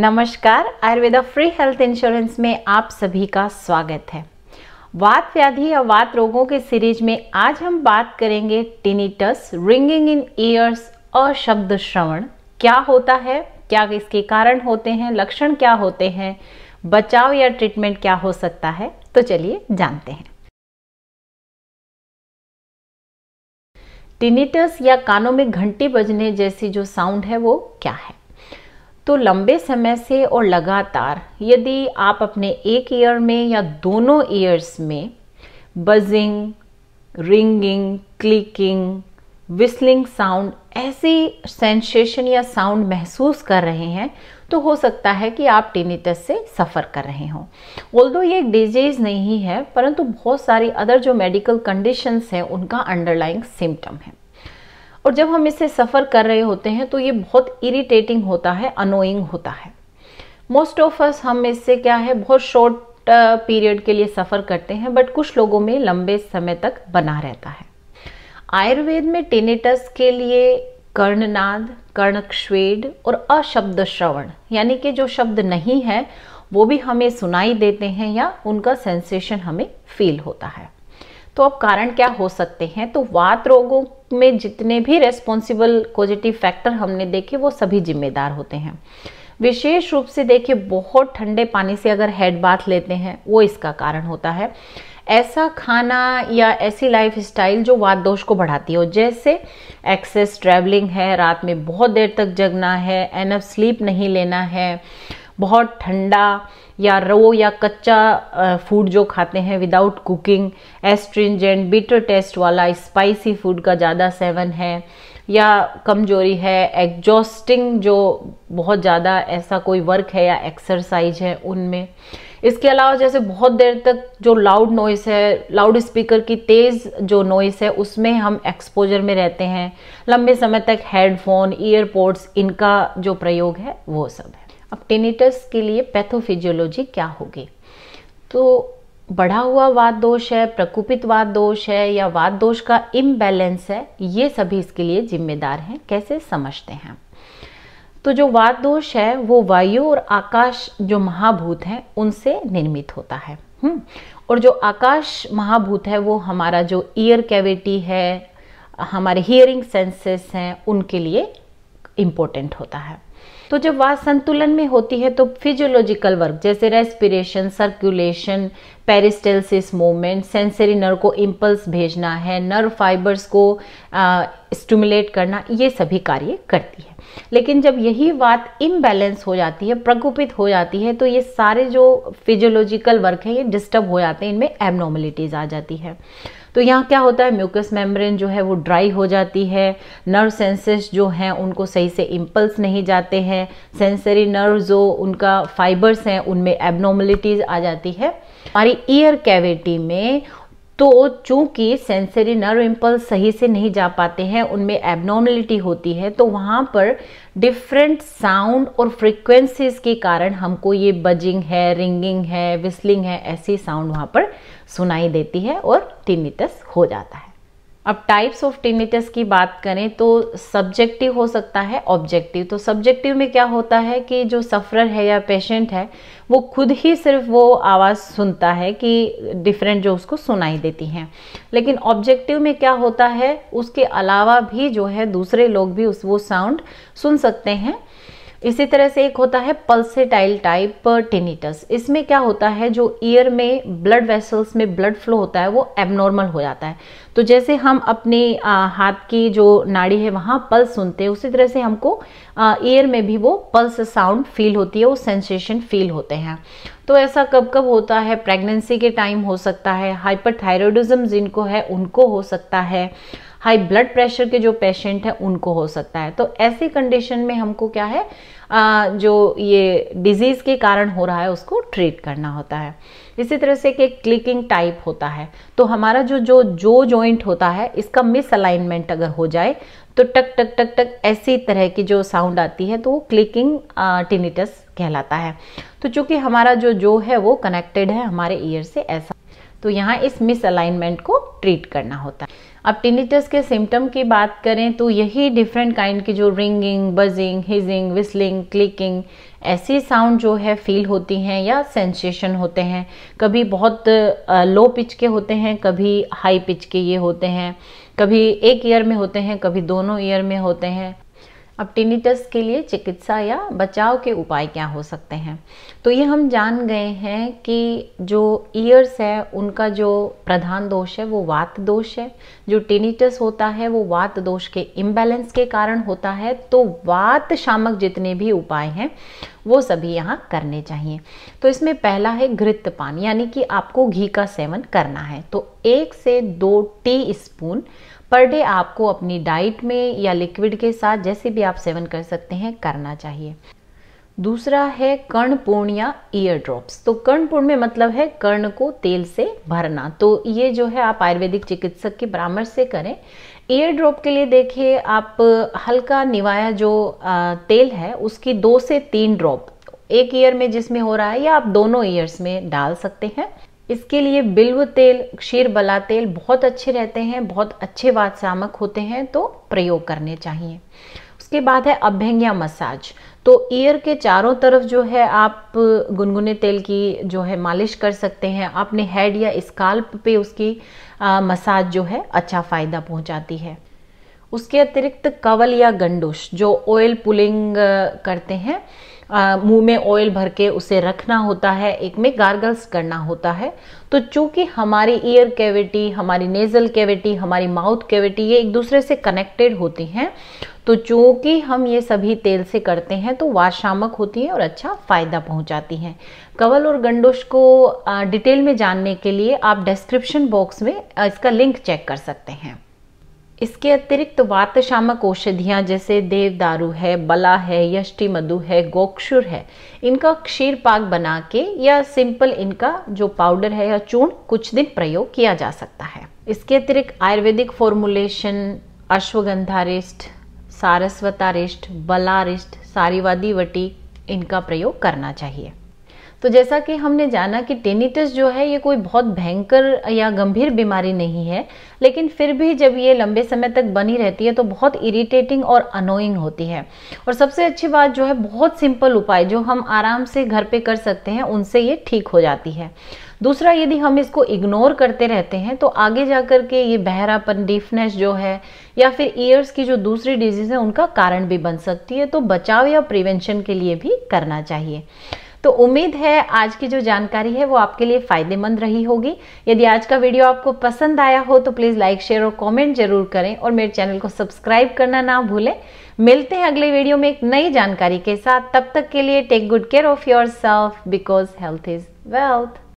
नमस्कार Ayurveda free health insurance में आप सभी का स्वागत है वात व्याधि या वात रोगों के सीरीज में आज हम बात करेंगे टिनिटस रिंगिंग इन ईयर्स और शब्द श्रवण क्या होता है क्या इसके कारण होते हैं लक्षण क्या होते हैं बचाव या ट्रीटमेंट क्या हो सकता है तो चलिए जानते हैं टिनिटस या कानों में घंटी बजने जैसी जो साउंड है वो क्या है तो लंबे समय से और लगातार यदि आप अपने एक ईयर में या दोनों ईयर्स में buzzing ringing clicking whistling sound ऐसी सेंसेशन या साउंड महसूस कर रहे हैं तो हो सकता है कि आप टीनिटस से सफ़र कर रहे हों ऑल्दो ये एक डिजीज़ नहीं है परंतु बहुत सारी अदर जो मेडिकल कंडीशंस हैं उनका अंडरलाइंग सिम्टम है और जब हम इससे सफ़र कर रहे होते हैं तो ये बहुत इरिटेटिंग होता है अनोइंग होता है मोस्ट ऑफ अस हम इससे क्या है बहुत शॉर्ट पीरियड के लिए सफ़र करते हैं बट कुछ लोगों में लंबे समय तक बना रहता है आयुर्वेद में टेनेटस के लिए कर्णनाद कर्णक्षवेद और अशब्द श्रवण यानी कि जो शब्द नहीं है वो भी हमें सुनाई देते हैं या उनका सेंसेशन हमें फील होता है तो अब कारण क्या हो सकते हैं तो वात रोगों में जितने भी रेस्पॉन्सिबल पॉजिटिव फैक्टर हमने देखे वो सभी जिम्मेदार होते हैं विशेष रूप से देखिए बहुत ठंडे पानी से अगर हेड बाथ लेते हैं वो इसका कारण होता है ऐसा खाना या ऐसी लाइफ स्टाइल जो वात दोष को बढ़ाती हो जैसे एक्सेस ट्रैवलिंग है रात में बहुत देर तक जगना है एनफ स्लीप नहीं लेना है बहुत ठंडा या रो या कच्चा फूड जो खाते हैं without cooking astringent bitter taste वाला स्पाइसी फूड का ज़्यादा सेवन है या कमजोरी है एग्जॉस्टिंग जो बहुत ज़्यादा ऐसा कोई वर्क है या एक्सरसाइज है उनमें इसके अलावा जैसे बहुत देर तक जो लाउड नॉइस है लाउड स्पीकर की तेज़ जो नॉइस है उसमें हम एक्सपोजर में रहते हैं लंबे समय तक हेडफोन ईयरपोड्स इनका जो प्रयोग है वो सब है अब टेनिटस के लिए पैथोफिजियोलॉजी क्या होगी तो बढ़ा हुआ वाद दोष है प्रकुपित वाद दोष है या वाद दोष का इम्बैलेंस है ये सभी इसके लिए जिम्मेदार हैं कैसे समझते हैं तो जो वाद दोष है वो वायु और आकाश जो महाभूत हैं उनसे निर्मित होता है हम्म। और जो आकाश महाभूत है वो हमारा जो ईयर कैविटी है हमारे हियरिंग सेंसेस हैं उनके लिए इम्पोर्टेंट होता है तो जब वह संतुलन में होती है तो फिजियोलॉजिकल वर्क जैसे respiration circulation peristalsis movement sensory nerve को इम्पल्स भेजना है नर्व फाइबर्स को स्टिमुलेट करना ये सभी कार्य करती है लेकिन जब यही बात इम्बैलेंस हो जाती है प्रकोपित हो जाती है तो ये सारे जो फिजियोलॉजिकल वर्क है ये डिस्टर्ब हो जाते हैं इनमें एबनॉर्मलिटीज़ आ जाती है तो यहाँ क्या होता है म्यूकस मेम्ब्रेन जो है वो ड्राई हो जाती है नर्व सेंसेस जो हैं उनको सही से इम्पल्स नहीं जाते हैं सेंसरी नर्व जो उनका फाइबर्स हैं उनमें एबनॉर्मलिटीज़ आ जाती है हमारी ईयर कैविटी में तो चूंकि सेंसरी नर्व इम्पल्स सही से नहीं जा पाते हैं उनमें एबनॉर्मलिटी होती है तो वहाँ पर डिफरेंट साउंड और फ्रिक्वेंसीज के कारण हमको ये बजिंग है रिंगिंग है विस्लिंग है ऐसी साउंड वहाँ पर सुनाई देती है और टिनिटस हो जाता है अब टाइप्स ऑफ टिमिटस की बात करें तो सब्जेक्टिव हो सकता है ऑब्जेक्टिव तो सब्जेक्टिव में क्या होता है कि जो सफ़रर है या पेशेंट है वो खुद ही सिर्फ वो आवाज़ सुनता है कि डिफरेंट जो उसको सुनाई देती हैं लेकिन ऑब्जेक्टिव में क्या होता है उसके अलावा भी जो है दूसरे लोग भी उस वो साउंड सुन सकते हैं इसी तरह से एक होता है पल्सेटाइल टाइप टेनिटस इसमें क्या होता है जो ईयर में ब्लड वेसल्स में ब्लड फ्लो होता है वो एबनॉर्मल हो जाता है तो जैसे हम अपने आ, हाथ की जो नाड़ी है वहाँ पल्स सुनते हैं उसी तरह से हमको ईयर में भी वो पल्स साउंड फील होती है वो सेंसेशन फील होते हैं तो ऐसा कब कब होता है प्रेगनेंसी के टाइम हो सकता है हाइपर जिनको है उनको हो सकता है हाई ब्लड प्रेशर के जो पेशेंट हैं उनको हो सकता है तो ऐसी कंडीशन में हमको क्या है आ, जो ये डिजीज़ के कारण हो रहा है उसको ट्रीट करना होता है इसी तरह से एक क्लिकिंग टाइप होता है तो हमारा जो जो जो जॉइंट होता है इसका मिस अलाइनमेंट अगर हो जाए तो टक टक टक टक ऐसी तरह की जो साउंड आती है तो वो क्लिकिंग टिनिटस कहलाता है तो चूंकि हमारा जो जो है वो कनेक्टेड है हमारे ईयर से ऐसा तो यहाँ इस मिस अलाइनमेंट को ट्रीट करना होता है अब टिनिटस के सिम्टम की बात करें तो यही डिफरेंट काइंड की जो ringing buzzing hissing whistling clicking ऐसी साउंड जो है फील होती हैं या सेंसेशन होते हैं कभी बहुत लो पिच के होते हैं कभी हाई पिच के ये होते हैं कभी एक ईयर में होते हैं कभी दोनों ईयर में होते हैं अब टिनिटस के लिए चिकित्सा या बचाव के उपाय क्या हो सकते हैं तो ये हम जान गए हैं कि जो ईयर्स है उनका जो प्रधान दोष है वो वात दोष है जो टिनिटस होता है वो वात दोष के इम्बैलेंस के कारण होता है तो वात शामक जितने भी उपाय हैं वो सभी यहाँ करने चाहिए तो इसमें पहला है घृत पान यानी कि आपको घी का सेवन करना है तो एक से दो टी स्पून पर डे आपको अपनी डाइट में या लिक्विड के साथ जैसे भी आप सेवन कर सकते हैं करना चाहिए दूसरा है कर्णपूर्ण या ईयर ड्रॉप्स तो कर्णपूर्ण में मतलब है कर्ण को तेल से भरना तो ये जो है आप आयुर्वेदिक चिकित्सक के परामर्श से करें ईयर ड्रॉप के लिए देखिए आप हल्का निवाया जो तेल है उसकी दो से तीन ड्रॉप एक ईयर में जिसमें हो रहा है या आप दोनों ईयर्स में डाल सकते हैं इसके लिए बिल्व तेल क्षीर बला तेल बहुत अच्छे रहते हैं बहुत अच्छे वातसामक होते हैं तो प्रयोग करने चाहिए उसके बाद है अभ्यंग्या मसाज तो ईयर के चारों तरफ जो है आप गुनगुने तेल की जो है मालिश कर सकते हैं अपने हेड या स्काल्प पे उसकी आ, मसाज जो है अच्छा फ़ायदा पहुंचाती है उसके अतिरिक्त कवल या गंडोश जो ऑयल पुलिंग करते हैं मुंह में ऑयल भर के उसे रखना होता है एक में गार्गल्स करना होता है तो चूंकि हमारी ईयर कैविटी हमारी नेजल कैविटी हमारी माउथ कैविटी ये एक दूसरे से कनेक्टेड होती हैं तो चूंकि हम ये सभी तेल से करते हैं तो वाशामक होती हैं और अच्छा फ़ायदा पहुंचाती हैं कवल और गंडोश को डिटेल में जानने के लिए आप डिस्क्रिप्शन बॉक्स में इसका लिंक चेक कर सकते हैं इसके अतिरिक्त वातशामक औषधियाँ जैसे देवदारू है बला है यष्टिमधु है गोक्षुर है इनका क्षीर पाक बना के या सिंपल इनका जो पाउडर है या चूर्ण कुछ दिन प्रयोग किया जा सकता है इसके अतिरिक्त Ayurvedic formulation Ashwagandharishta Saraswatarishta Balarishta सारीवादी वटी इनका प्रयोग करना चाहिए तो जैसा कि हमने जाना कि टेनिटस जो है ये कोई बहुत भयंकर या गंभीर बीमारी नहीं है लेकिन फिर भी जब ये लंबे समय तक बनी रहती है तो बहुत इरिटेटिंग और अनोइंग होती है और सबसे अच्छी बात जो है बहुत सिंपल उपाय जो हम आराम से घर पे कर सकते हैं उनसे ये ठीक हो जाती है दूसरा यदि हम इसको इग्नोर करते रहते हैं तो आगे जा कर के ये बहरापन डीफनेस जो है या फिर ईयर्स की जो दूसरी डिजीज़ है उनका कारण भी बन सकती है तो बचाव या प्रिवेंशन के लिए भी करना चाहिए तो उम्मीद है आज की जो जानकारी है वो आपके लिए फ़ायदेमंद रही होगी यदि आज का वीडियो आपको पसंद आया हो तो प्लीज़ लाइक शेयर और कॉमेंट जरूर करें और मेरे चैनल को सब्सक्राइब करना ना भूलें मिलते हैं अगले वीडियो में एक नई जानकारी के साथ तब तक के लिए take good care of yourself because health is wealth